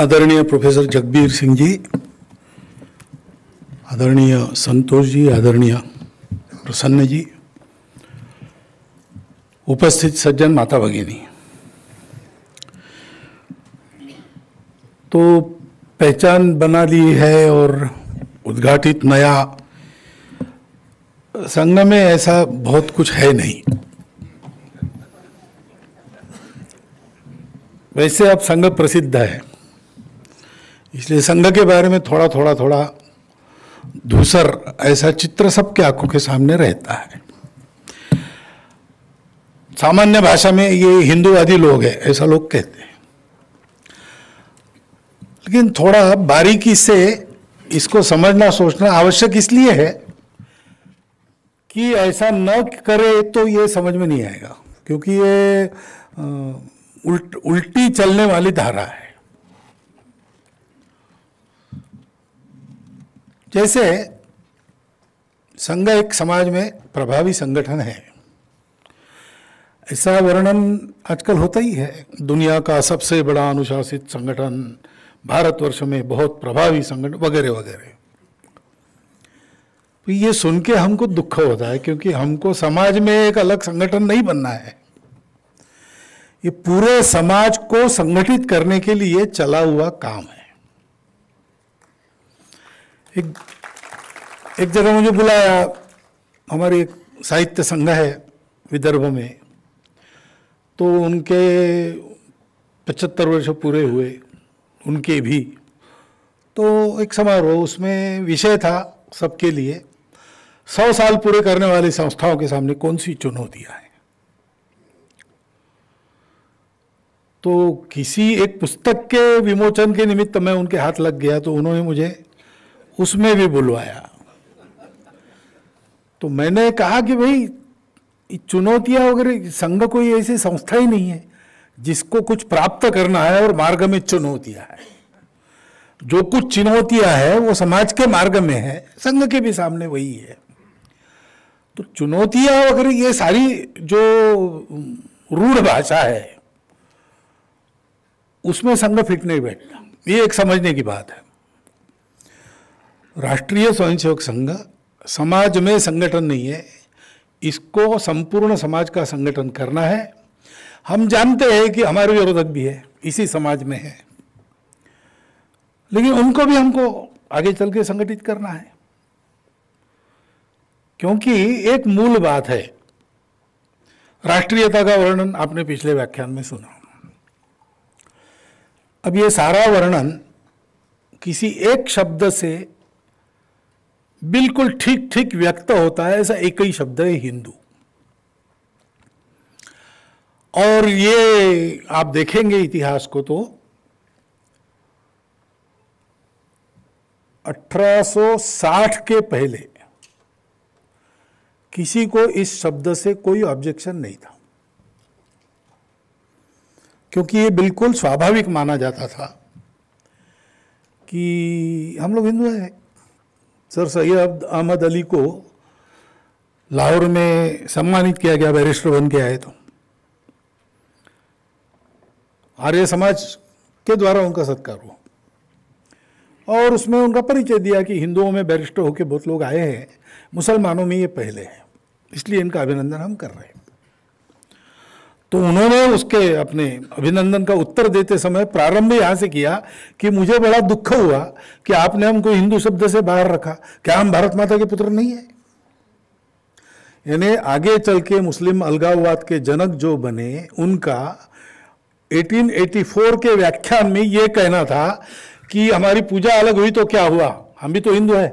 आदरणीय प्रोफेसर जगबीर सिंह जी आदरणीय संतोष जी आदरणीय प्रसन्न जी उपस्थित सज्जन माता भगिनी तो पहचान बना ली है और उद्घाटित नया संघ में ऐसा बहुत कुछ है नहीं वैसे अब संघ प्रसिद्ध है इसलिए संघ के बारे में थोड़ा थोड़ा थोड़ा दूसर ऐसा चित्र सबके आंखों के सामने रहता है सामान्य भाषा में ये हिंदूवादी लोग हैं ऐसा लोग कहते हैं लेकिन थोड़ा बारीकी से इसको समझना सोचना आवश्यक इसलिए है कि ऐसा न करे तो ये समझ में नहीं आएगा क्योंकि ये उल्ट उल्टी चलने वाली धारा है जैसे संघ एक समाज में प्रभावी संगठन है ऐसा वर्णन आजकल होता ही है दुनिया का सबसे बड़ा अनुशासित संगठन भारतवर्ष में बहुत प्रभावी संगठन वगैरह वगैरह तो ये सुन के हमको दुख होता है क्योंकि हमको समाज में एक अलग संगठन नहीं बनना है ये पूरे समाज को संगठित करने के लिए चला हुआ काम है एक एक जगह मुझे बुलाया हमारे एक साहित्य संघ है विदर्भ में तो उनके पचहत्तर वर्ष पूरे हुए उनके भी तो एक समारोह उसमें विषय था सबके लिए सौ साल पूरे करने वाली संस्थाओं के सामने कौन सी चुनौतियां हैं तो किसी एक पुस्तक के विमोचन के निमित्त मैं उनके हाथ लग गया तो उन्होंने मुझे उसमें भी बुलवाया तो मैंने कहा कि भाई चुनौतियां वगैरह संघ कोई ऐसी संस्था ही नहीं है जिसको कुछ प्राप्त करना है और मार्ग में चुनौतियां है जो कुछ चुनौतियां है वो समाज के मार्ग में है संघ के भी सामने वही है तो चुनौतियां वगैरह ये सारी जो रूढ़ भाषा है उसमें संघ फिट नहीं बैठता ये एक समझने की बात है राष्ट्रीय स्वयंसेवक संघ समाज में संगठन नहीं है इसको संपूर्ण समाज का संगठन करना है हम जानते हैं कि हमारे विरोधक भी है इसी समाज में है लेकिन उनको भी हमको आगे चल के संगठित करना है क्योंकि एक मूल बात है राष्ट्रीयता का वर्णन आपने पिछले व्याख्यान में सुना अब ये सारा वर्णन किसी एक शब्द से बिल्कुल ठीक ठीक व्यक्त होता है ऐसा एक ही शब्द है हिंदू और ये आप देखेंगे इतिहास को तो 1860 के पहले किसी को इस शब्द से कोई ऑब्जेक्शन नहीं था क्योंकि ये बिल्कुल स्वाभाविक माना जाता था कि हम लोग हिंदू हैं सर सैयद अहमद अली को लाहौर में सम्मानित किया गया बैरिस्टर बन के आए तो आर्य समाज के द्वारा उनका सत्कार हुआ और उसमें उनका परिचय दिया कि हिंदुओं में बैरिस्टर होकर बहुत लोग आए हैं मुसलमानों में ये पहले हैं इसलिए इनका अभिनंदन हम कर रहे हैं तो उन्होंने उसके अपने अभिनंदन का उत्तर देते समय प्रारंभ यहाँ से किया कि मुझे बड़ा दुख हुआ कि आपने हमको हिंदू शब्द से बाहर रखा क्या हम भारत माता के पुत्र नहीं है यानी आगे चल के मुस्लिम अलगाववाद के जनक जो बने उनका 1884 के व्याख्यान में ये कहना था कि हमारी पूजा अलग हुई तो क्या हुआ हम भी तो हिंदू हैं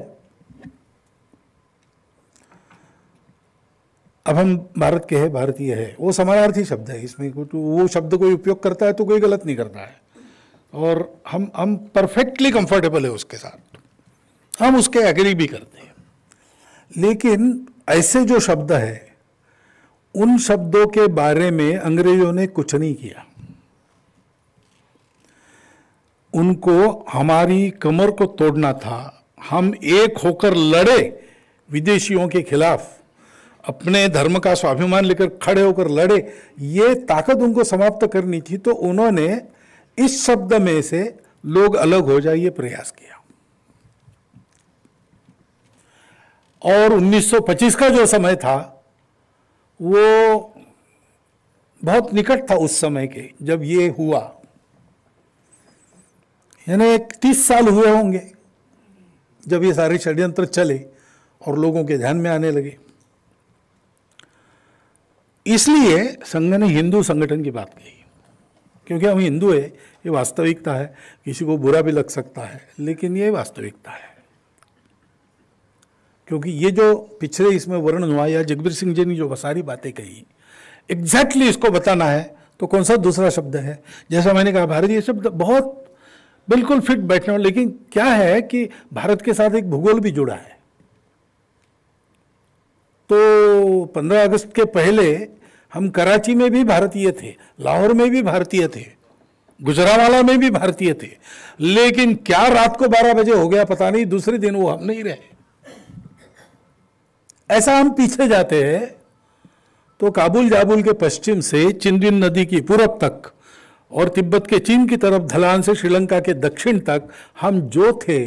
अब हम भारत के हैं भारतीय है वो समानार्थी शब्द है इसमें तो वो शब्द कोई उपयोग करता है तो कोई गलत नहीं करता है और हम हम परफेक्टली कंफर्टेबल है उसके साथ हम उसके एग्री भी करते हैं लेकिन ऐसे जो शब्द है उन शब्दों के बारे में अंग्रेजों ने कुछ नहीं किया उनको हमारी कमर को तोड़ना था हम एक होकर लड़े विदेशियों के खिलाफ अपने धर्म का स्वाभिमान लेकर खड़े होकर लड़े ये ताकत उनको समाप्त करनी थी तो उन्होंने इस शब्द में से लोग अलग हो जाए ये प्रयास किया और 1925 का जो समय था वो बहुत निकट था उस समय के जब ये हुआ यानी एक तीस साल हुए होंगे जब ये सारे षड्यंत्र चले और लोगों के ध्यान में आने लगे इसलिए संघ ने हिंदू संगठन की बात कही क्योंकि हम हिंदू है ये वास्तविकता है किसी को बुरा भी लग सकता है लेकिन ये वास्तविकता है क्योंकि ये जो पिछले इसमें वर्णन हुआ या जगबीर सिंह जी ने जो सारी बातें कही एग्जैक्टली exactly इसको बताना है तो कौन सा दूसरा शब्द है जैसा मैंने कहा भारतीय शब्द बहुत बिल्कुल फिट बैठने वाले लेकिन क्या है कि भारत के साथ एक भूगोल भी जुड़ा है तो 15 अगस्त के पहले हम कराची में भी भारतीय थे लाहौर में भी भारतीय थे गुजरावाला में भी भारतीय थे लेकिन क्या रात को 12 बजे हो गया पता नहीं दूसरे दिन वो हम नहीं रहे ऐसा हम पीछे जाते हैं तो काबुल जाबुल के पश्चिम से चिंदिन नदी की पूरब तक और तिब्बत के चीन की तरफ धलान से श्रीलंका के दक्षिण तक हम जो थे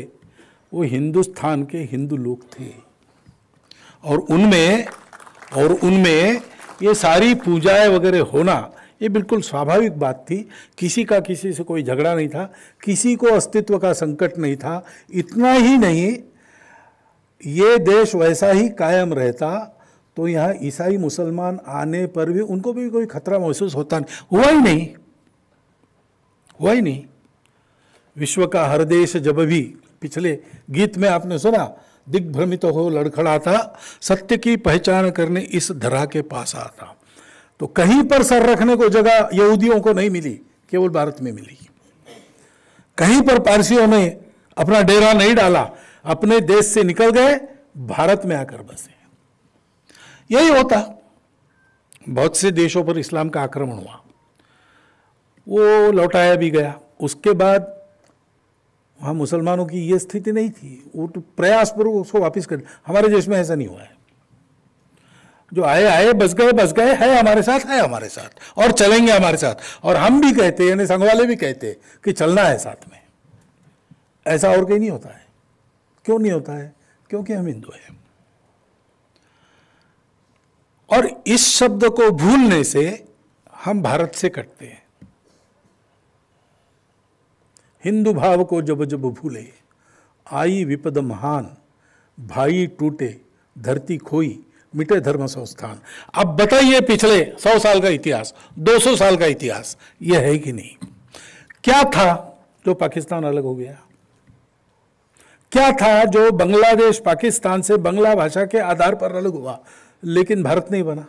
वो हिंदुस्तान के हिंदू लोग थे और उनमें और उनमें ये सारी पूजाएं वगैरह होना ये बिल्कुल स्वाभाविक बात थी किसी का किसी से कोई झगड़ा नहीं था किसी को अस्तित्व का संकट नहीं था इतना ही नहीं ये देश वैसा ही कायम रहता तो यहाँ ईसाई मुसलमान आने पर भी उनको भी कोई खतरा महसूस होता नहीं हुआ ही नहीं हुआ ही नहीं विश्व का हर देश जब भी पिछले गीत में आपने सुना दिग्भ्रमित हो लड़खड़ाता सत्य की पहचान करने इस धरा के पास आता तो कहीं पर सर रखने को जगह यहूदियों को नहीं मिली केवल भारत में मिली कहीं पर पारसियों ने अपना डेरा नहीं डाला अपने देश से निकल गए भारत में आकर बसे यही होता बहुत से देशों पर इस्लाम का आक्रमण हुआ वो लौटाया भी गया उसके बाद वहाँ मुसलमानों की ये स्थिति नहीं थी वो तो प्रयासपूर्वक उसको वापस कर हमारे देश में ऐसा नहीं हुआ है जो आए आए बस गए बस गए है हमारे साथ है हमारे साथ और चलेंगे हमारे साथ और हम भी कहते यानी संघ वाले भी कहते कि चलना है साथ में ऐसा और कहीं नहीं होता है क्यों नहीं होता है क्योंकि हम हिंदू हैं और इस शब्द को भूलने से हम भारत से कटते हैं हिंदू भाव को जब जब भूले आई विपद महान भाई टूटे धरती खोई मिटे धर्म संस्थान अब बताइए पिछले सौ साल का इतिहास दो सौ साल का इतिहास यह है कि नहीं क्या था जो पाकिस्तान अलग हो गया क्या था जो बांग्लादेश पाकिस्तान से बंगला भाषा के आधार पर अलग हुआ लेकिन भारत नहीं बना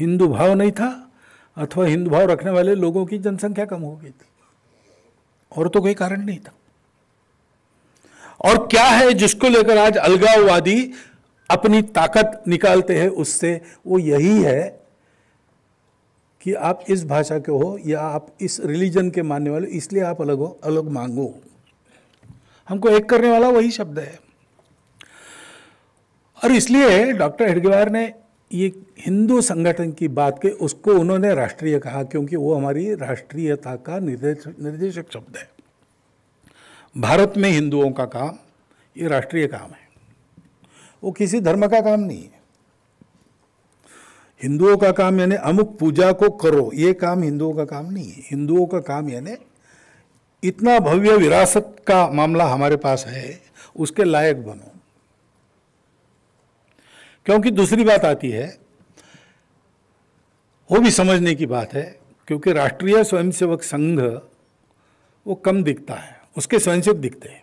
हिंदू भाव नहीं था अथवा हिंदू भाव रखने वाले लोगों की जनसंख्या कम हो गई थी और तो कोई कारण नहीं था और क्या है जिसको लेकर आज अलगाववादी अपनी ताकत निकालते हैं उससे वो यही है कि आप इस भाषा के हो या आप इस रिलीजन के मानने वाले इसलिए आप अलग हो अलग मांगो हमको एक करने वाला वही शब्द है और इसलिए डॉक्टर हेडगेवार ने ये हिंदू संगठन की बात के उसको उन्होंने राष्ट्रीय कहा क्योंकि वो हमारी राष्ट्रीयता का निर्देश निर्देशक शब्द है भारत में हिंदुओं का काम ये राष्ट्रीय काम है वो किसी धर्म का काम नहीं है हिंदुओं का काम यानी अमुक पूजा को करो ये काम हिंदुओं का काम नहीं है हिंदुओं का काम यानी इतना भव्य विरासत का मामला हमारे पास है उसके लायक बनो क्योंकि दूसरी बात आती है वो भी समझने की बात है क्योंकि राष्ट्रीय स्वयंसेवक संघ वो कम दिखता है उसके स्वयंसेवक दिखते हैं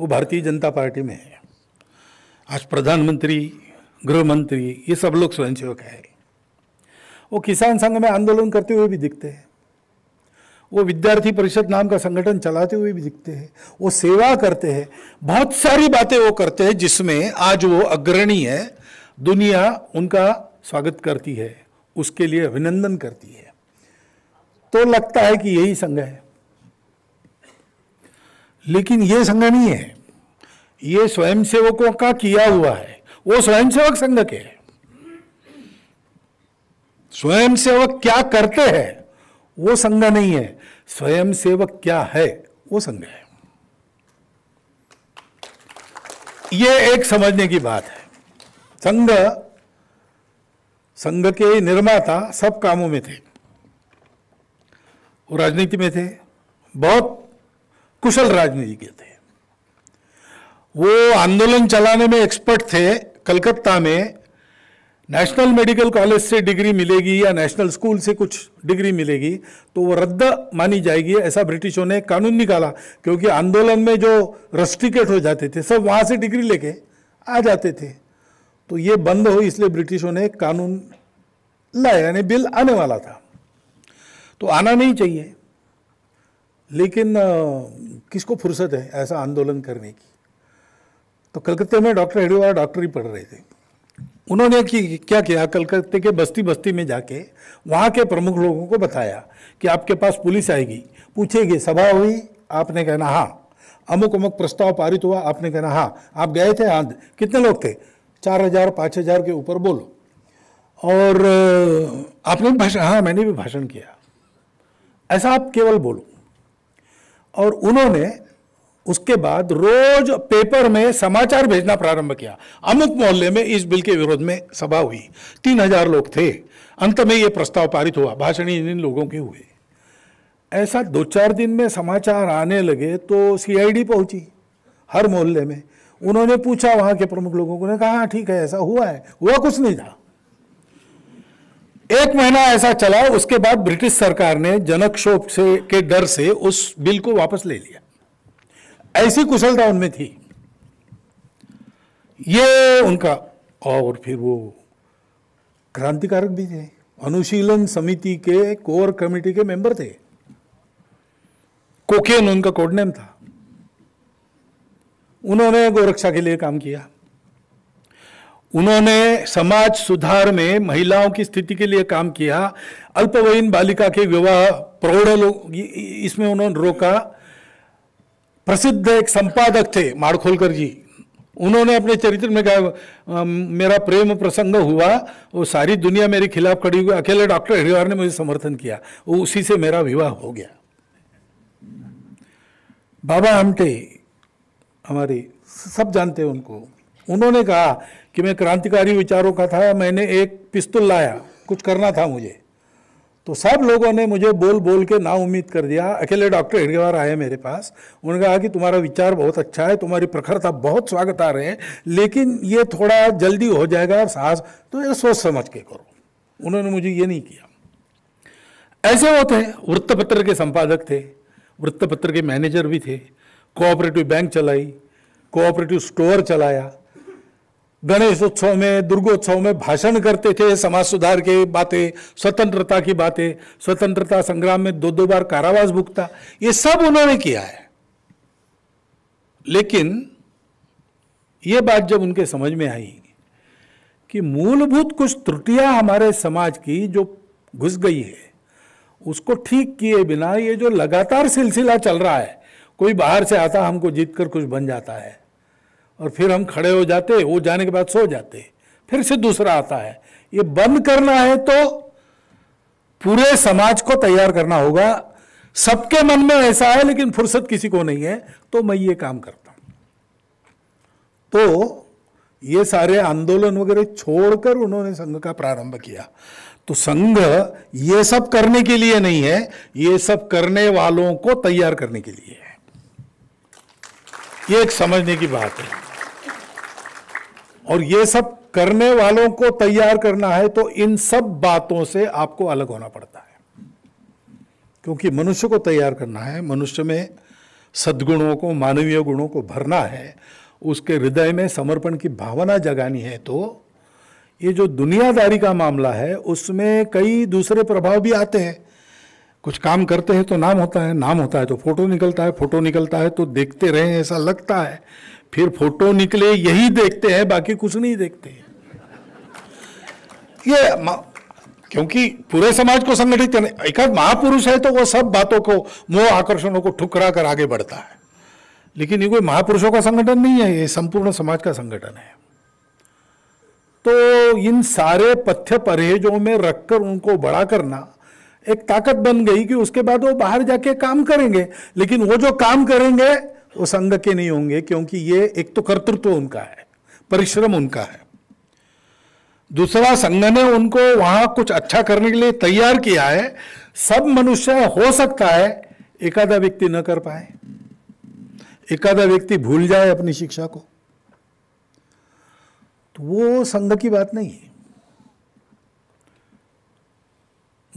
वो भारतीय जनता पार्टी में है आज प्रधानमंत्री गृहमंत्री ये सब लोग स्वयंसेवक है वो किसान संघ में आंदोलन करते हुए भी दिखते हैं वो विद्यार्थी परिषद नाम का संगठन चलाते हुए भी दिखते हैं वो सेवा करते हैं बहुत सारी बातें वो करते हैं जिसमें आज वो अग्रणी है दुनिया उनका स्वागत करती है उसके लिए अभिनंदन करती है तो लगता है कि यही संघ है लेकिन ये संघ नहीं है ये स्वयंसेवकों का किया हुआ है वो स्वयंसेवक संघ के स्वयं स्वयंसेवक क्या करते हैं वो संघ नहीं है स्वयं सेवक क्या है वो संघ है ये एक समझने की बात है संघ संघ के निर्माता सब कामों में थे वो राजनीति में थे बहुत कुशल राजनीति के थे वो आंदोलन चलाने में एक्सपर्ट थे कलकत्ता में नेशनल मेडिकल कॉलेज से डिग्री मिलेगी या नेशनल स्कूल से कुछ डिग्री मिलेगी तो वो रद्द मानी जाएगी ऐसा ब्रिटिशों ने कानून निकाला क्योंकि आंदोलन में जो रस्टिकेट हो जाते थे सब वहाँ से डिग्री लेके आ जाते थे तो ये बंद हो इसलिए ब्रिटिशों ने कानून लाया यानी बिल आने वाला था तो आना नहीं चाहिए लेकिन किसको फुर्सत है ऐसा आंदोलन करने की तो कलकत्ते में डॉक्टर हेडीवार डॉक्टर ही पढ़ रहे थे उन्होंने कि क्या किया कलकत्ते के बस्ती बस्ती में जाके वहाँ के प्रमुख लोगों को बताया कि आपके पास पुलिस आएगी पूछेगी सभा हुई आपने कहना हाँ अमुक अमुक प्रस्ताव पारित हुआ आपने कहना हाँ आप गए थे हाँ कितने लोग थे चार हज़ार पाँच हज़ार के ऊपर बोलो और आपने भी भाषण हाँ मैंने भी भाषण किया ऐसा आप केवल बोलो और उन्होंने उसके बाद रोज पेपर में समाचार भेजना प्रारंभ किया अमुक मोहल्ले में इस बिल के विरोध में सभा हुई तीन हजार लोग थे अंत में यह प्रस्ताव पारित हुआ भाषण इन लोगों के हुए ऐसा दो चार दिन में समाचार आने लगे तो सीआईडी पहुंची हर मोहल्ले में उन्होंने पूछा वहां के प्रमुख लोगों को कहा हाँ, ठीक है ऐसा हुआ है हुआ कुछ नहीं था एक महीना ऐसा चला उसके बाद ब्रिटिश सरकार ने जनक शोक से के डर से उस बिल को वापस ले लिया ऐसी कुशलता उनमें थी ये उनका और फिर वो क्रांतिकारक भी थे अनुशीलन समिति के कोर कमेटी के मेंबर थे कोकेन उनका कोड नेम था उन्होंने गोरक्षा के लिए काम किया उन्होंने समाज सुधार में महिलाओं की स्थिति के लिए काम किया अल्पवयीन बालिका के विवाह प्रौढ़ इसमें उन्होंने रोका प्रसिद्ध एक संपादक थे माड़खोलकर जी उन्होंने अपने चरित्र में कहा मेरा प्रेम प्रसंग हुआ वो सारी दुनिया मेरे खिलाफ खड़ी हुई अकेले डॉक्टर हरिवार ने मुझे समर्थन किया वो उसी से मेरा विवाह हो गया बाबा आमटे हमारे सब जानते हैं उनको उन्होंने कहा कि मैं क्रांतिकारी विचारों का था मैंने एक पिस्तौल लाया कुछ करना था मुझे तो सब लोगों ने मुझे बोल बोल के ना उम्मीद कर दिया अकेले डॉक्टर हिडगेवार आए मेरे पास उन्होंने कहा कि तुम्हारा विचार बहुत अच्छा है तुम्हारी प्रखरता बहुत स्वागत आ रहे हैं लेकिन ये थोड़ा जल्दी हो जाएगा और साहस तो ये सोच समझ के करो उन्होंने मुझे ये नहीं किया ऐसे होते हैं वृत्तपत्र के संपादक थे वृत्तपत्र के मैनेजर भी थे कोऑपरेटिव बैंक चलाई कोऑपरेटिव स्टोर चलाया गणेश उत्सव में दुर्गोत्सव में भाषण करते थे समाज सुधार के बातें स्वतंत्रता की बातें स्वतंत्रता संग्राम में दो दो बार कारावास भुगता ये सब उन्होंने किया है लेकिन ये बात जब उनके समझ में आई कि मूलभूत कुछ त्रुटियां हमारे समाज की जो घुस गई है उसको ठीक किए बिना ये जो लगातार सिलसिला चल रहा है कोई बाहर से आता हमको जीत कर कुछ बन जाता है और फिर हम खड़े हो जाते वो जाने के बाद सो जाते फिर से दूसरा आता है ये बंद करना है तो पूरे समाज को तैयार करना होगा सबके मन में ऐसा है लेकिन फुर्सत किसी को नहीं है तो मैं ये काम करता हूं तो ये सारे आंदोलन वगैरह छोड़कर उन्होंने संघ का प्रारंभ किया तो संघ ये सब करने के लिए नहीं है ये सब करने वालों को तैयार करने के लिए है ये एक समझने की बात है और ये सब करने वालों को तैयार करना है तो इन सब बातों से आपको अलग होना पड़ता है क्योंकि मनुष्य को तैयार करना है मनुष्य में सद्गुणों को मानवीय गुणों को भरना है उसके हृदय में समर्पण की भावना जगानी है तो ये जो दुनियादारी का मामला है उसमें कई दूसरे प्रभाव भी आते हैं कुछ काम करते हैं तो नाम होता है नाम होता है तो फोटो निकलता है फोटो निकलता है तो देखते रहे ऐसा लगता है फिर फोटो निकले यही देखते हैं बाकी कुछ नहीं देखते ये क्योंकि पूरे समाज को संगठित करने एक महापुरुष है तो वो सब बातों को मोह आकर्षणों को ठुकरा कर आगे बढ़ता है लेकिन ये कोई महापुरुषों का संगठन नहीं है ये संपूर्ण समाज का संगठन है तो इन सारे पथ्य परहेजों में रखकर उनको बड़ा करना एक ताकत बन गई कि उसके बाद वो बाहर जाके काम करेंगे लेकिन वो जो काम करेंगे वो संघ के नहीं होंगे क्योंकि ये एक तो कर्तृत्व उनका है परिश्रम उनका है दूसरा संघ ने उनको वहां कुछ अच्छा करने के लिए तैयार किया है सब मनुष्य हो सकता है एकाधा व्यक्ति न कर पाए एकाधा व्यक्ति भूल जाए अपनी शिक्षा को तो वो संघ की बात नहीं है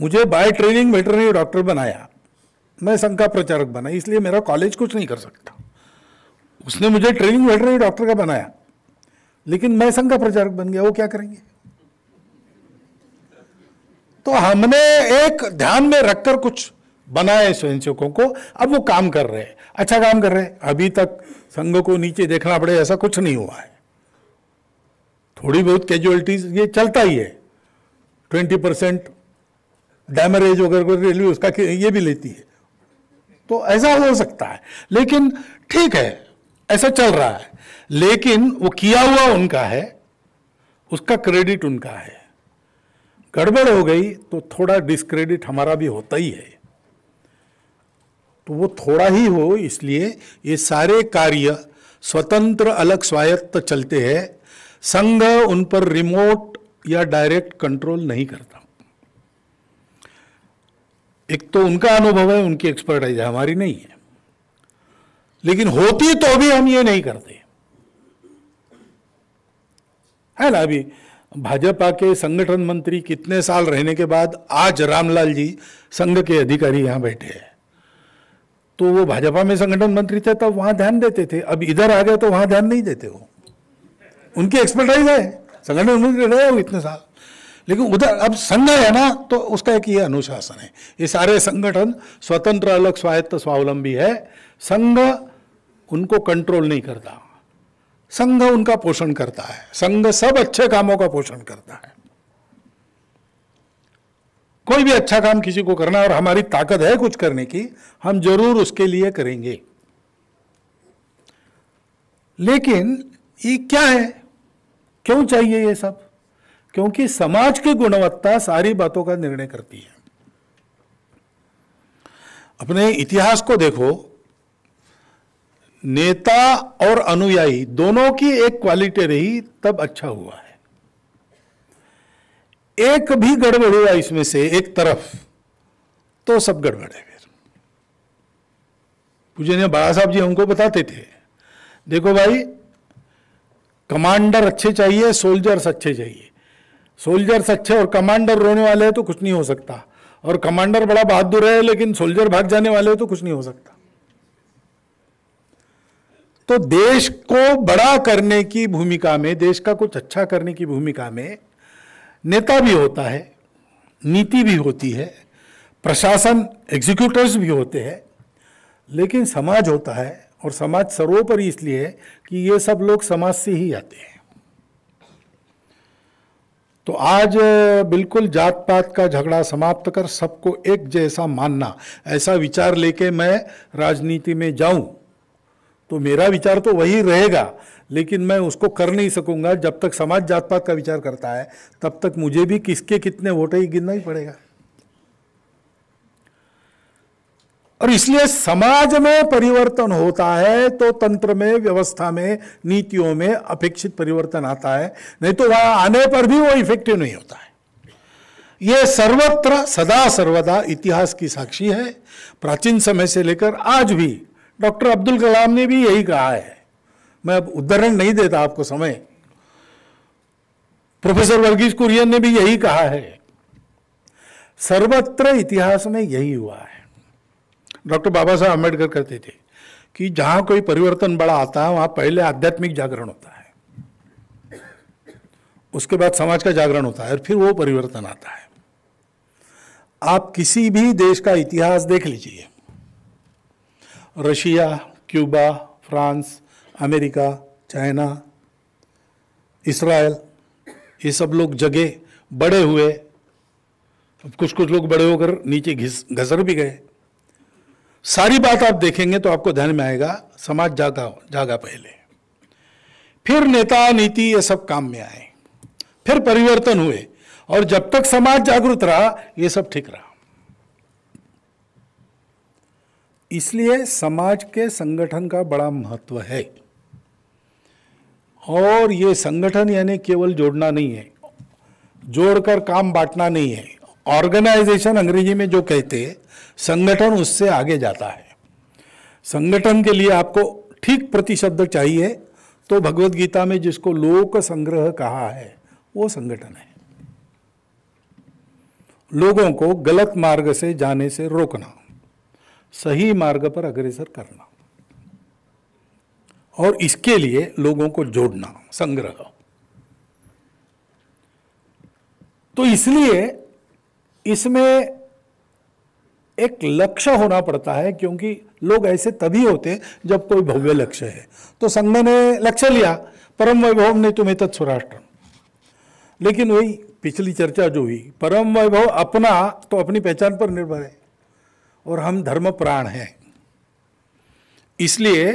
मुझे बाय ट्रेनिंग वेटरनरी डॉक्टर बनाया मैं संघ का प्रचारक बना इसलिए मेरा कॉलेज कुछ नहीं कर सकता उसने मुझे ट्रेनिंग वेटरनरी डॉक्टर का बनाया लेकिन मैं संघ का प्रचारक बन गया वो क्या करेंगे तो हमने एक ध्यान में रखकर कुछ स्वयं स्वयंसेवकों को अब वो काम कर रहे हैं अच्छा काम कर रहे हैं अभी तक संघ को नीचे देखना पड़े ऐसा कुछ नहीं हुआ है थोड़ी बहुत कैजुअलिटीज ये चलता ही है ट्वेंटी परसेंट डैमरेज को रेलवे उसका ये भी लेती है तो ऐसा हो सकता है लेकिन ठीक है ऐसा चल रहा है लेकिन वो किया हुआ उनका है उसका क्रेडिट उनका है गड़बड़ हो गई तो थोड़ा डिस्क्रेडिट हमारा भी होता ही है तो वो थोड़ा ही हो इसलिए ये सारे कार्य स्वतंत्र अलग स्वायत्त चलते हैं संघ उन पर रिमोट या डायरेक्ट कंट्रोल नहीं करता एक तो उनका अनुभव है उनकी एक्सपर्टाइज है हमारी नहीं है लेकिन होती तो भी हम ये नहीं करते है ना अभी भाजपा के संगठन मंत्री कितने साल रहने के बाद आज रामलाल जी संघ के अधिकारी यहां बैठे हैं तो वो भाजपा में संगठन मंत्री थे तब वहां ध्यान देते थे अब इधर आ गए तो वहां ध्यान नहीं देते वो उनकी एक्सपर्टाइज है संगठन मंत्री रहे हो इतने साल लेकिन उधर अब संघ है ना तो उसका एक ये अनुशासन है ये सारे संगठन स्वतंत्र अलग स्वायत्त स्वावलंबी है संघ उनको कंट्रोल नहीं करता संघ उनका पोषण करता है संघ सब अच्छे कामों का पोषण करता है कोई भी अच्छा काम किसी को करना और हमारी ताकत है कुछ करने की हम जरूर उसके लिए करेंगे लेकिन ये क्या है क्यों चाहिए ये सब क्योंकि समाज की गुणवत्ता सारी बातों का निर्णय करती है अपने इतिहास को देखो नेता और अनुयायी दोनों की एक क्वालिटी रही तब अच्छा हुआ है एक भी गड़बड़ हुआ इसमें से एक तरफ तो सब गड़बड़ है फिर पूजनीय बाला साहब जी हमको बताते थे देखो भाई कमांडर अच्छे चाहिए सोल्जर्स अच्छे चाहिए सोल्जर्स अच्छे और कमांडर रोने वाले हैं तो कुछ नहीं हो सकता और कमांडर बड़ा बहादुर है लेकिन सोल्जर भाग जाने वाले हैं तो कुछ नहीं हो सकता तो देश को बड़ा करने की भूमिका में देश का कुछ अच्छा करने की भूमिका में नेता भी होता है नीति भी होती है प्रशासन एग्जीक्यूटर्स भी होते हैं लेकिन समाज होता है और समाज सर्वोपरि इसलिए है कि ये सब लोग समाज से ही आते हैं तो आज बिल्कुल जात पात का झगड़ा समाप्त कर सबको एक जैसा मानना ऐसा विचार लेके मैं राजनीति में जाऊं तो मेरा विचार तो वही रहेगा लेकिन मैं उसको कर नहीं सकूंगा जब तक समाज जात पात का विचार करता है तब तक मुझे भी किसके कितने वोट ही गिनना ही पड़ेगा और इसलिए समाज में परिवर्तन होता है तो तंत्र में व्यवस्था में नीतियों में अपेक्षित परिवर्तन आता है नहीं तो वह आने पर भी वो इफेक्टिव नहीं होता है ये सर्वत्र सदा सर्वदा इतिहास की साक्षी है प्राचीन समय से लेकर आज भी डॉक्टर अब्दुल कलाम ने भी यही कहा है मैं अब उदाहरण नहीं देता आपको समय प्रोफेसर वर्गीज कुरियन ने भी यही कहा है सर्वत्र इतिहास में यही हुआ है डॉक्टर बाबा साहब अम्बेडकर करते थे कि जहां कोई परिवर्तन बड़ा आता है वहां पहले आध्यात्मिक जागरण होता है उसके बाद समाज का जागरण होता है और फिर वो परिवर्तन आता है आप किसी भी देश का इतिहास देख लीजिए Russia Cuba France America China Israel ये सब लोग जगे बड़े हुए कुछ कुछ लोग बड़े होकर नीचे घिस घसर भी गए सारी बात आप देखेंगे तो आपको ध्यान में आएगा समाज जागा जागा पहले फिर नेता नीति ये सब काम में आए फिर परिवर्तन हुए और जब तक समाज जागरूक रहा ये सब ठीक रहा इसलिए समाज के संगठन का बड़ा महत्व है और ये संगठन यानी केवल जोड़ना नहीं है जोड़कर काम बांटना नहीं है ऑर्गेनाइजेशन अंग्रेजी में जो कहते हैं संगठन उससे आगे जाता है संगठन के लिए आपको ठीक प्रतिशब्द चाहिए तो भगवत गीता में जिसको लोक संग्रह कहा है वो संगठन है लोगों को गलत मार्ग से जाने से रोकना सही मार्ग पर अग्रसर करना और इसके लिए लोगों को जोड़ना संग्रह तो इसलिए इसमें एक लक्ष्य होना पड़ता है क्योंकि लोग ऐसे तभी होते हैं जब कोई भव्य लक्ष्य है तो संघ ने लक्ष्य लिया परम वैभव ने तुम्हें तत्सुराष्ट्र लेकिन वही पिछली चर्चा जो हुई परम वैभव अपना तो अपनी पहचान पर निर्भर है और हम धर्म प्राण हैं इसलिए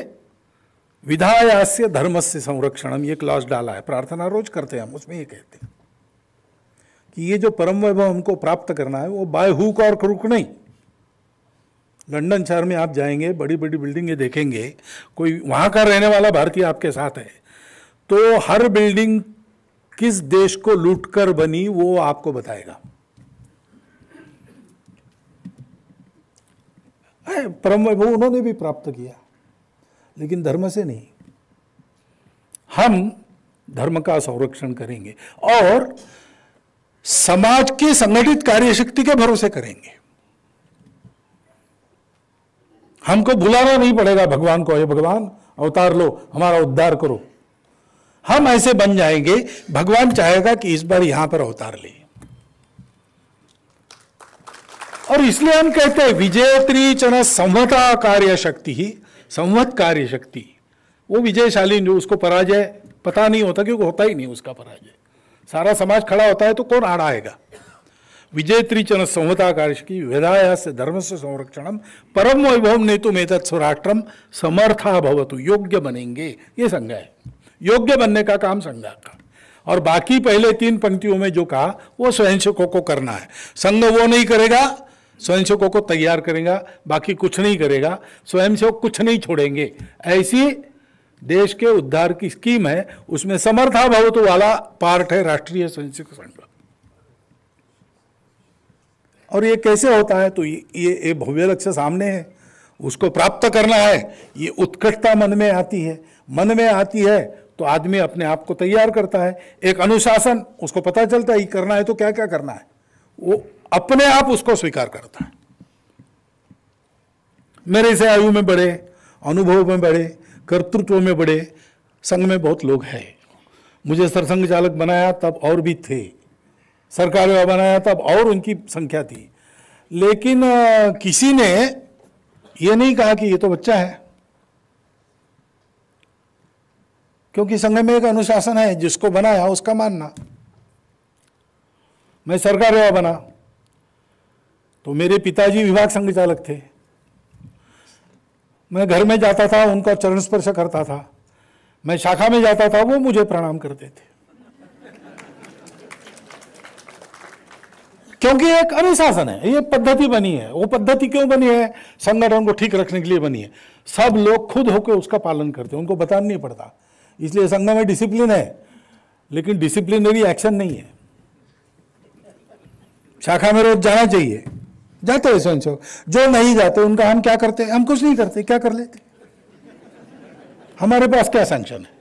विधायास्य धर्म से संरक्षण हम ये क्लास डाला है प्रार्थना रोज करते हैं हम उसमें ये कहते हैं कि ये जो परम वैभव हमको प्राप्त करना है वो बाय हुक और क्रूक नहीं लंदन शहर में आप जाएंगे बड़ी बड़ी बिल्डिंगें देखेंगे कोई वहाँ का रहने वाला भारतीय आपके साथ है तो हर बिल्डिंग किस देश को लूटकर बनी वो आपको बताएगा परम वैभव उन्होंने भी प्राप्त किया लेकिन धर्म से नहीं हम धर्म का संरक्षण करेंगे और समाज की संगठित कार्यशक्ति के भरोसे करेंगे हमको भुलाना नहीं पड़ेगा भगवान को ये भगवान अवतार लो हमारा उद्धार करो हम ऐसे बन जाएंगे भगवान चाहेगा कि इस बार यहां पर अवतार ले और इसलिए हम कहते हैं विजय चरण संवता कार्य शक्ति ही संवत कार्य शक्ति वो विजयशाली उसको पराजय पता नहीं होता क्योंकि होता ही नहीं उसका पराजय सारा समाज खड़ा होता है तो कौन आड़ आएगा विजय त्रिचन कार्य की वेदाया से धर्म से संरक्षण परम वैभव ने तुम एतत् स्वराष्ट्रम समर्था भवतु योग्य बनेंगे ये संज्ञा है योग्य बनने का काम संज्ञा का और बाकी पहले तीन पंक्तियों में जो कहा वो स्वयंसेवकों को करना है संघ वो नहीं करेगा स्वयंसेवकों को तैयार करेगा बाकी कुछ नहीं करेगा स्वयंसेवक कुछ नहीं छोड़ेंगे ऐसी देश के उद्धार की स्कीम है उसमें समर्था भवत वाला पार्ट है राष्ट्रीय स्वयंसेवक संघ और ये कैसे होता है तो ये ये, भव्य लक्ष्य सामने है उसको प्राप्त करना है ये उत्कृष्टता मन में आती है मन में आती है तो आदमी अपने आप को तैयार करता है एक अनुशासन उसको पता चलता है ये करना है तो क्या क्या करना है वो अपने आप उसको स्वीकार करता है मेरे से आयु में बढ़े अनुभव में बढ़े कर्तृत्व में बड़े संघ में बहुत लोग हैं मुझे सरसंघ चालक बनाया तब और भी थे सरकार में बनाया तब और उनकी संख्या थी लेकिन किसी ने ये नहीं कहा कि ये तो बच्चा है क्योंकि संघ में एक अनुशासन है जिसको बनाया उसका मानना मैं सरकार बना तो मेरे पिताजी विभाग संघ चालक थे मैं घर में जाता था उनका चरण स्पर्श करता था मैं शाखा में जाता था वो मुझे प्रणाम करते थे क्योंकि एक अनुशासन है ये पद्धति बनी है वो पद्धति क्यों बनी है संगठन को ठीक रखने के लिए बनी है सब लोग खुद होकर उसका पालन करते हैं उनको बताना नहीं पड़ता इसलिए संघ में डिसिप्लिन है लेकिन डिसिप्लिनरी एक्शन नहीं है शाखा में रोज जाना चाहिए जाते हैं सेवक जो नहीं जाते उनका हम क्या करते हम कुछ नहीं करते क्या कर लेते हमारे पास क्या सैंक्शन है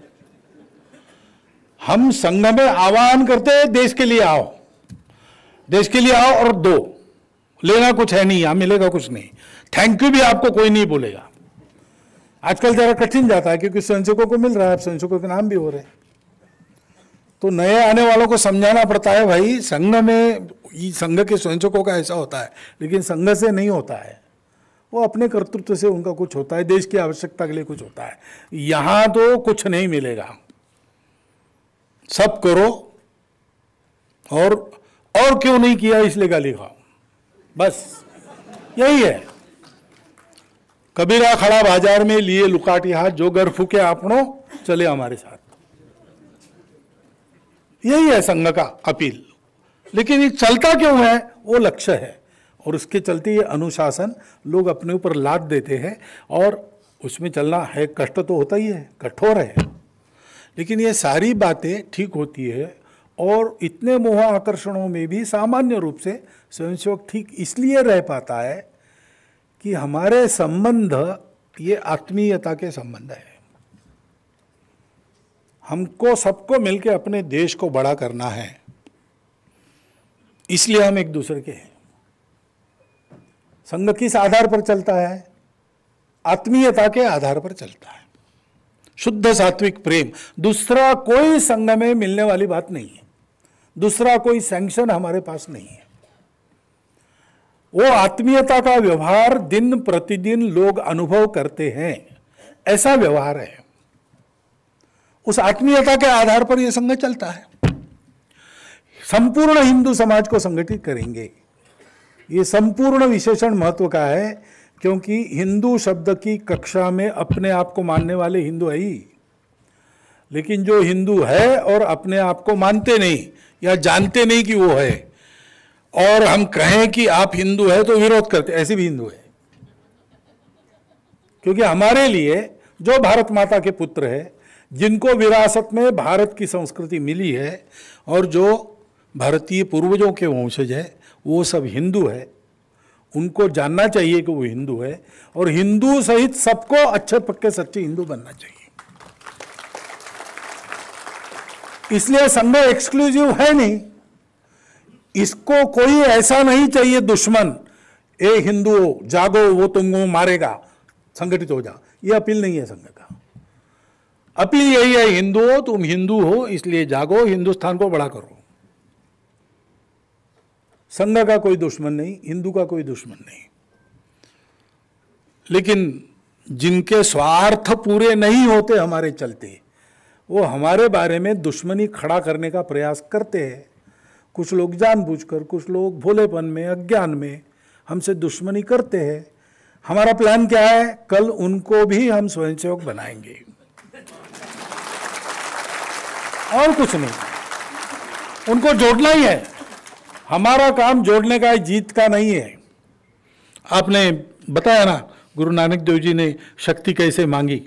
हम संघ में आह्वान करते देश के लिए आओ देश के लिए आओ और दो लेना कुछ है नहीं यहां मिलेगा कुछ नहीं थैंक यू भी आपको कोई नहीं बोलेगा आजकल जरा कठिन जाता है क्योंकि स्वयंसेवकों को मिल रहा है आप स्वयंसेवकों के नाम भी हो रहे हैं तो नए आने वालों को समझाना पड़ता है भाई संघ में संघ के स्वयंसकों का ऐसा होता है लेकिन संघ से नहीं होता है वो अपने कर्तृत्व से उनका कुछ होता है देश की आवश्यकता के लिए कुछ होता है यहां तो कुछ नहीं मिलेगा सब करो और और क्यों नहीं किया इसलिए गाली खाओ बस यही है कबीरा खड़ा बाजार में लिए लुकाटी हाथ जो घर फूके आपनों चले हमारे साथ यही है संघ का अपील लेकिन ये चलता क्यों है वो लक्ष्य है और उसके चलते ये अनुशासन लोग अपने ऊपर लाद देते हैं और उसमें चलना है कष्ट तो होता ही है कठोर है लेकिन ये सारी बातें ठीक होती है और इतने मोह आकर्षणों में भी सामान्य रूप से स्वयंसेवक ठीक इसलिए रह पाता है कि हमारे संबंध ये आत्मीयता के संबंध है हमको सबको मिलकर अपने देश को बड़ा करना है इसलिए हम एक दूसरे के हैं संघ किस आधार पर चलता है आत्मीयता के आधार पर चलता है शुद्ध सात्विक प्रेम दूसरा कोई संघ में मिलने वाली बात नहीं है दूसरा कोई सैंक्शन हमारे पास नहीं है वो आत्मीयता का व्यवहार दिन प्रतिदिन लोग अनुभव करते हैं ऐसा व्यवहार है उस आत्मीयता के आधार पर यह संघ चलता है संपूर्ण हिंदू समाज को संगठित करेंगे ये संपूर्ण विशेषण महत्व का है क्योंकि हिंदू शब्द की कक्षा में अपने आप को मानने वाले हिंदू है ही लेकिन जो हिंदू है और अपने आप को मानते नहीं या जानते नहीं कि वो है और हम कहें कि आप हिंदू है तो विरोध करते ऐसे भी हिंदू है क्योंकि हमारे लिए जो भारत माता के पुत्र है जिनको विरासत में भारत की संस्कृति मिली है और जो भारतीय पूर्वजों के वंशज हैं वो सब हिंदू है उनको जानना चाहिए कि वो हिंदू है और हिंदू सहित सबको अच्छे पक्के सच्चे हिंदू बनना चाहिए इसलिए संघ एक्सक्लूसिव है नहीं इसको कोई ऐसा नहीं चाहिए दुश्मन ए हिंदू जागो वो तुमको मारेगा संगठित हो जा ये अपील नहीं है संघ का अपील यही है हिंदुओं तुम हिंदू हो इसलिए जागो हिंदुस्तान को बड़ा करो संघ का कोई दुश्मन नहीं हिंदू का कोई दुश्मन नहीं लेकिन जिनके स्वार्थ पूरे नहीं होते हमारे चलते वो हमारे बारे में दुश्मनी खड़ा करने का प्रयास करते हैं कुछ लोग जानबूझकर कुछ लोग भोलेपन में अज्ञान में हमसे दुश्मनी करते हैं हमारा प्लान क्या है कल उनको भी हम स्वयंसेवक बनाएंगे और कुछ नहीं उनको जोड़ना ही है हमारा काम जोड़ने का है जीत का नहीं है आपने बताया ना गुरु नानक देव जी ने शक्ति कैसे मांगी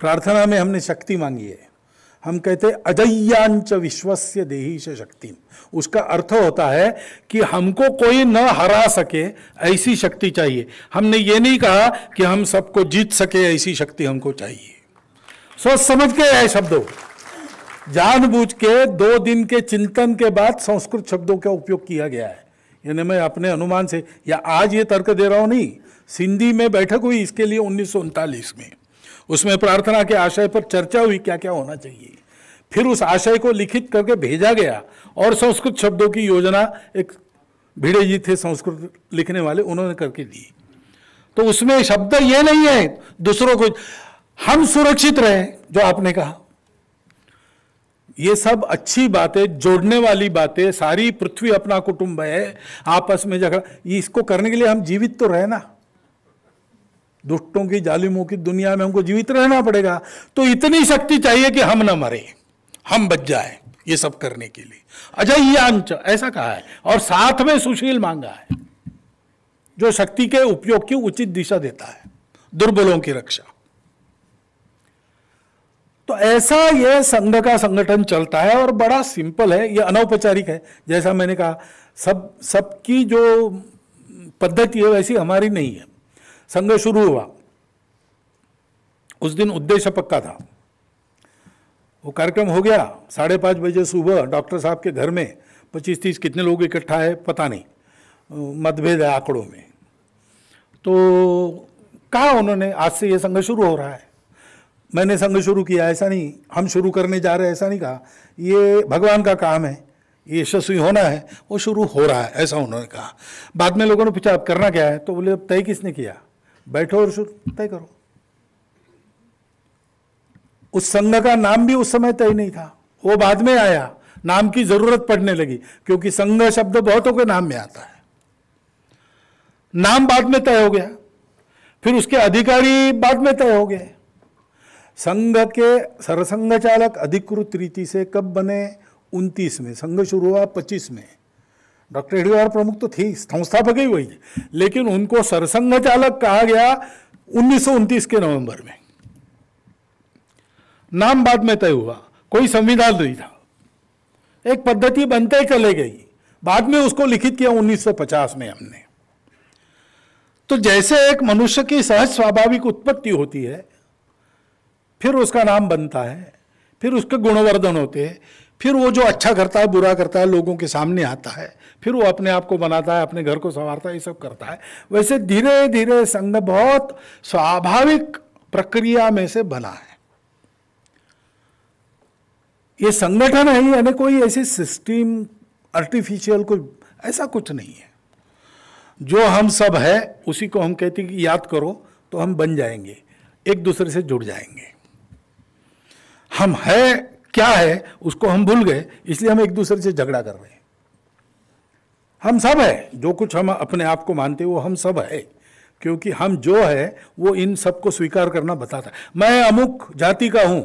प्रार्थना में हमने शक्ति मांगी है हम कहते अजय्यांच विश्वस्य देही से शक्ति उसका अर्थ होता है कि हमको कोई न हरा सके ऐसी शक्ति चाहिए हमने ये नहीं कहा कि हम सबको जीत सके ऐसी शक्ति हमको चाहिए सोच समझ के आए शब्दों जानबूझ के दो दिन के चिंतन के बाद संस्कृत शब्दों का उपयोग किया गया है यानी मैं अपने अनुमान से या आज ये तर्क दे रहा हूँ नहीं सिंधी में बैठक हुई इसके लिए उन्नीस में उसमें प्रार्थना के आशय पर चर्चा हुई क्या क्या होना चाहिए फिर उस आशय को लिखित करके भेजा गया और संस्कृत शब्दों की योजना एक भिड़े जी थे संस्कृत लिखने वाले उन्होंने करके दी तो उसमें शब्द ये नहीं है दूसरों को हम सुरक्षित रहे जो आपने कहा ये सब अच्छी बातें जोड़ने वाली बातें सारी पृथ्वी अपना कुटुंब है आपस में झगड़ा इसको करने के लिए हम जीवित तो रहे ना दुष्टों की जालिमों की दुनिया में हमको जीवित रहना पड़ेगा तो इतनी शक्ति चाहिए कि हम ना मरे हम बच जाए ये सब करने के लिए अजय अंश ऐसा कहा है और साथ में सुशील मांगा है जो शक्ति के उपयोग की उचित दिशा देता है दुर्बलों की रक्षा तो ऐसा यह संघ का संगठन चलता है और बड़ा सिंपल है यह अनौपचारिक है जैसा मैंने कहा सब सबकी जो पद्धति है वैसी हमारी नहीं है संघ शुरू हुआ उस दिन उद्देश्य पक्का था वो कार्यक्रम हो गया साढ़े पाँच बजे सुबह डॉक्टर साहब के घर में पच्चीस तीस कितने लोग इकट्ठा है पता नहीं मतभेद है आंकड़ों में तो कहा उन्होंने आज से ये संघ शुरू हो रहा है मैंने संघ शुरू किया ऐसा नहीं हम शुरू करने जा रहे ऐसा नहीं कहा ये भगवान का काम है ये यशस्वी होना है वो शुरू हो रहा है ऐसा उन्होंने कहा बाद में लोगों ने पूछा अब करना क्या है तो बोले अब तय किसने किया बैठो और शुरू तय करो उस संघ का नाम भी उस समय तय नहीं था वो बाद में आया नाम की जरूरत पड़ने लगी क्योंकि संघ शब्द बहुतों के नाम में आता है नाम बाद में तय हो गया फिर उसके अधिकारी बाद में तय हो गए संघ के सरसंघ चालक अधिकृत रीति से कब बने 29 में संघ शुरू हुआ 25 में डॉक्टर हेडीवार प्रमुख तो थी संस्थापक ही वही लेकिन उनको सरसंघ चालक कहा गया उन्नीस के नवंबर में नाम बाद में तय हुआ कोई संविधान नहीं था एक पद्धति बनते चले गई बाद में उसको लिखित किया 1950 में हमने तो जैसे एक मनुष्य की सहज स्वाभाविक उत्पत्ति होती है फिर उसका नाम बनता है फिर उसके गुणवर्धन होते हैं फिर वो जो अच्छा करता है बुरा करता है लोगों के सामने आता है फिर वो अपने आप को बनाता है अपने घर को संवारता है ये सब करता है वैसे धीरे धीरे संघ बहुत स्वाभाविक प्रक्रिया में से बना है ये संगठन है यानी कोई ऐसी सिस्टम आर्टिफिशियल कोई ऐसा कुछ नहीं है जो हम सब है उसी को हम कहते हैं कि याद करो तो हम बन जाएंगे एक दूसरे से जुड़ जाएंगे हम है क्या है उसको हम भूल गए इसलिए हम एक दूसरे से झगड़ा कर रहे हैं हम सब है जो कुछ हम अपने आप को मानते हैं वो हम सब है क्योंकि हम जो है वो इन सबको स्वीकार करना बताता है मैं अमुक जाति का हूँ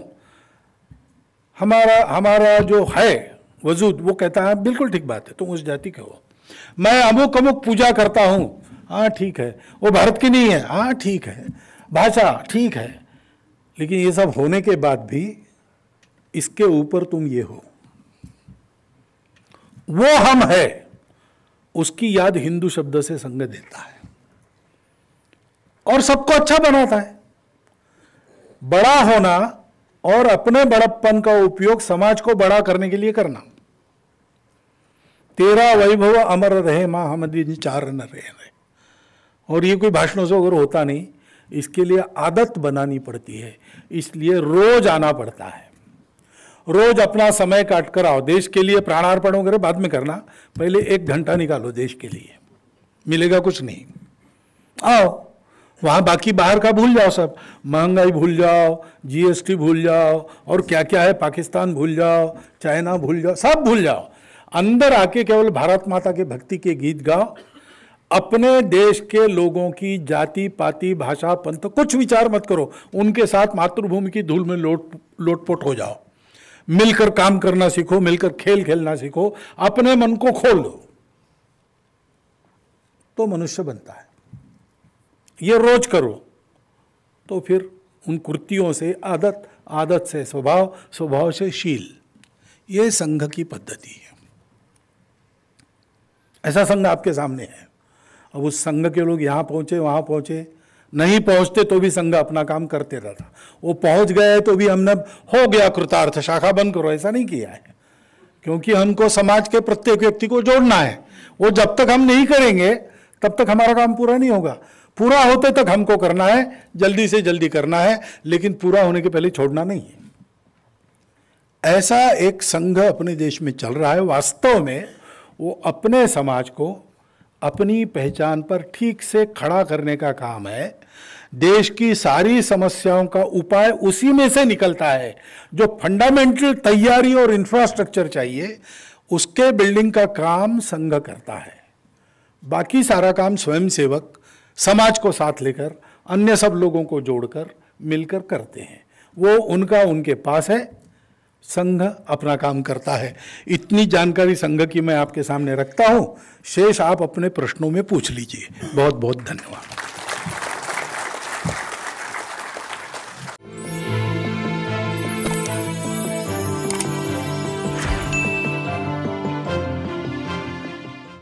हमारा हमारा जो है वजूद वो कहता है बिल्कुल ठीक बात है तुम उस जाति के हो मैं अमुक अमुक पूजा करता हूँ हाँ ठीक है वो भारत की नहीं है हाँ ठीक है भाषा ठीक है लेकिन ये सब होने के बाद भी इसके ऊपर तुम ये हो वो हम है उसकी याद हिंदू शब्द से संग देता है और सबको अच्छा बनाता है बड़ा होना और अपने बड़प्पन का उपयोग समाज को बड़ा करने के लिए करना तेरा वैभव अमर रहे मां हम चार न रहे और ये कोई भाषणों से अगर होता नहीं इसके लिए आदत बनानी पड़ती है इसलिए रोज आना पड़ता है रोज अपना समय काट कर आओ देश के लिए प्राणार्पण वगैरह बाद में करना पहले एक घंटा निकालो देश के लिए मिलेगा कुछ नहीं आओ वहाँ बाकी बाहर का भूल जाओ सब महंगाई भूल जाओ जीएसटी भूल जाओ और क्या क्या है पाकिस्तान भूल जाओ चाइना भूल जाओ सब भूल जाओ अंदर आके केवल भारत माता के भक्ति के गीत गाओ अपने देश के लोगों की जाति पाति भाषा पंथ कुछ विचार मत करो उनके साथ मातृभूमि की धूल में लोट लोटपोट हो जाओ मिलकर काम करना सीखो मिलकर खेल खेलना सीखो अपने मन को खोल दो तो मनुष्य बनता है ये रोज करो तो फिर उन कुर्तियों से आदत आदत से स्वभाव स्वभाव से शील ये संघ की पद्धति है ऐसा संघ आपके सामने है अब उस संघ के लोग यहां पहुंचे वहां पहुंचे नहीं पहुंचते तो भी संघ अपना काम करते रहता वो पहुंच गए तो भी हमने हो गया कृतार्थ शाखा बंद करो ऐसा नहीं किया है क्योंकि हमको समाज के प्रत्येक व्यक्ति को जोड़ना है वो जब तक हम नहीं करेंगे तब तक हमारा काम पूरा नहीं होगा पूरा होते तक हमको करना है जल्दी से जल्दी करना है लेकिन पूरा होने के पहले छोड़ना नहीं है ऐसा एक संघ अपने देश में चल रहा है वास्तव में वो अपने समाज को अपनी पहचान पर ठीक से खड़ा करने का काम है देश की सारी समस्याओं का उपाय उसी में से निकलता है जो फंडामेंटल तैयारी और इंफ्रास्ट्रक्चर चाहिए उसके बिल्डिंग का काम संघ करता है बाकी सारा काम स्वयं सेवक समाज को साथ लेकर अन्य सब लोगों को जोड़कर मिलकर करते हैं वो उनका उनके पास है संघ अपना काम करता है इतनी जानकारी संघ की मैं आपके सामने रखता हूँ शेष आप अपने प्रश्नों में पूछ लीजिए बहुत बहुत धन्यवाद